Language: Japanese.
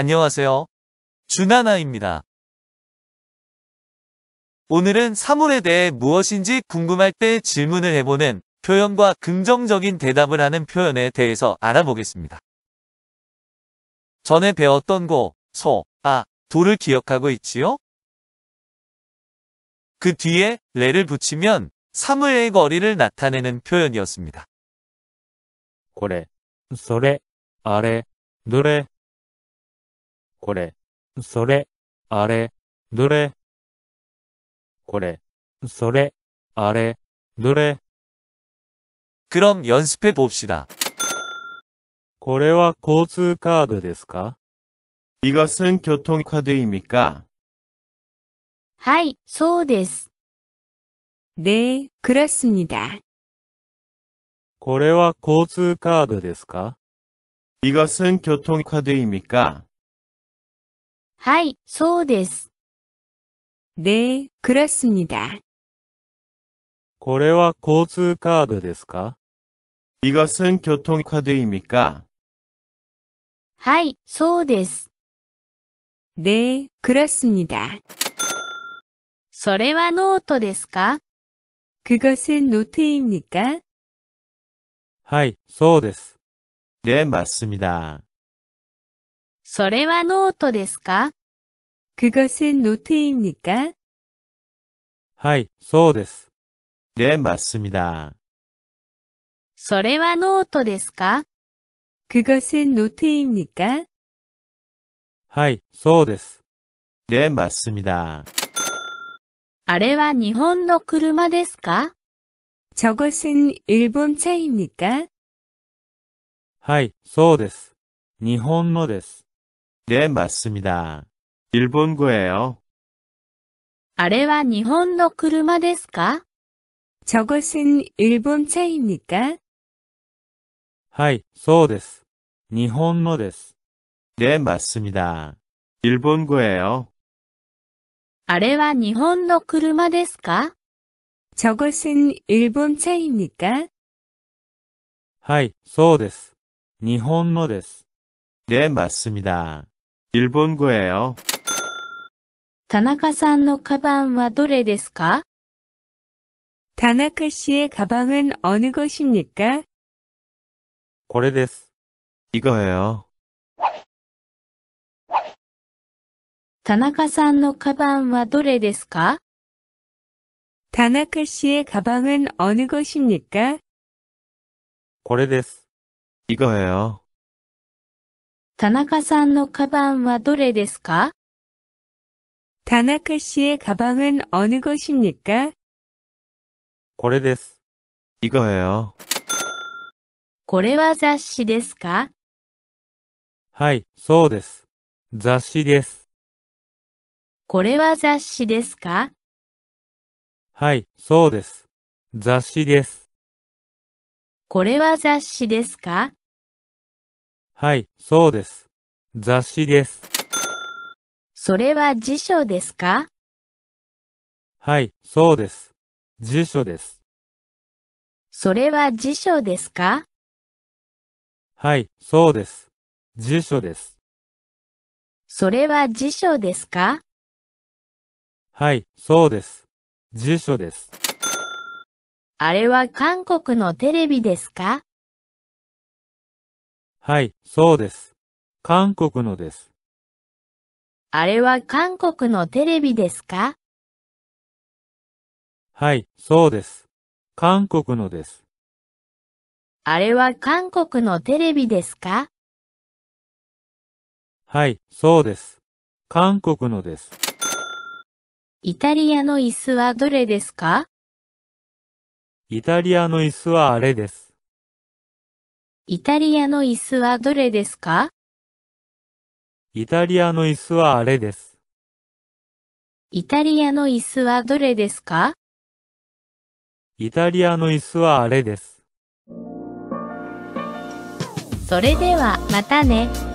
안녕하세요. 주나나입니다. 오늘은 사물에 대해 무엇인지 궁금할 때 질문을 해보는 표현과 긍정적인 대답을 하는 표현에 대해서 알아보겠습니다. 전에 배웠던 고, 소, 아, 도를 기억하고 있지요? 그 뒤에 레를 붙이면 사물의 거리를 나타내는 표현이었습니다. 고래, 소래, 아래, 노래, これ、それ、あれ、どれ。これ、それ、あれ、どれ。그럼연습해봅시다これは交通カードですか이것은교통카드입니까はい、そうです。네그렇습니다これは交通カードですか이것은교통카드입니까はい、そうです。ね、그렇습니 다。 これは交通カードですか이것은교통카드입니까はい、そうです。ね、그렇습니 다。 それはノートですか그것은노트입니까はい、そうです。ね、맞습니 다。 それはノートですか그것은노트입니까はい、そうです。 네、 맞습니 다。 それはノートですか그것은노트입니까はい、そうです。 네、 맞습니 다。 あれは日本の車ですか저것은일본차입니까はい、そうです。日本のです。네맞습니다일본거예요あれは日本の車ですか저것은일본차입니까はい、そうです。日本のです。네맞습니다일본거예요あれは日本の車ですか저것은일본차입니까はい、そうです。日本のです。네맞습니다 일본 거예요. 다나さんのカバンはどれですか 다나카 씨의 가방은 어느 것입니까? これです. 이거예요. 다나さんのカバンはどれですか 다나카 씨의 가방은 어느 것입니까? これです. 이거예요. 田中さんのカバンはどれですか田中氏의가방은어느것입니까これです。이거예요これは雑誌ですかはい、そうです。雑誌です。これは雑誌ですかはい、そうです。雑誌です。これは雑誌ですかはい、そうです。雑誌です。それは辞書ですかはい、そうです。辞書です。それは辞書ですかはい、そうです。辞書です。それは辞書ですかはい、そうです。辞書です。あれは韓国のテレビですかはい、そうです。韓国のです。あれは韓国のテレビですかはい、そうです。韓国のです。あれは韓国のテレビですかはい、そうです。韓国のです。イタリアの椅子はどれですかイタリアの椅子はあれです。イタリアの椅子はどれですかイタリアの椅子はあれです。イタリアの椅子はどれですかイタリアの椅子はあれです。それではまたね。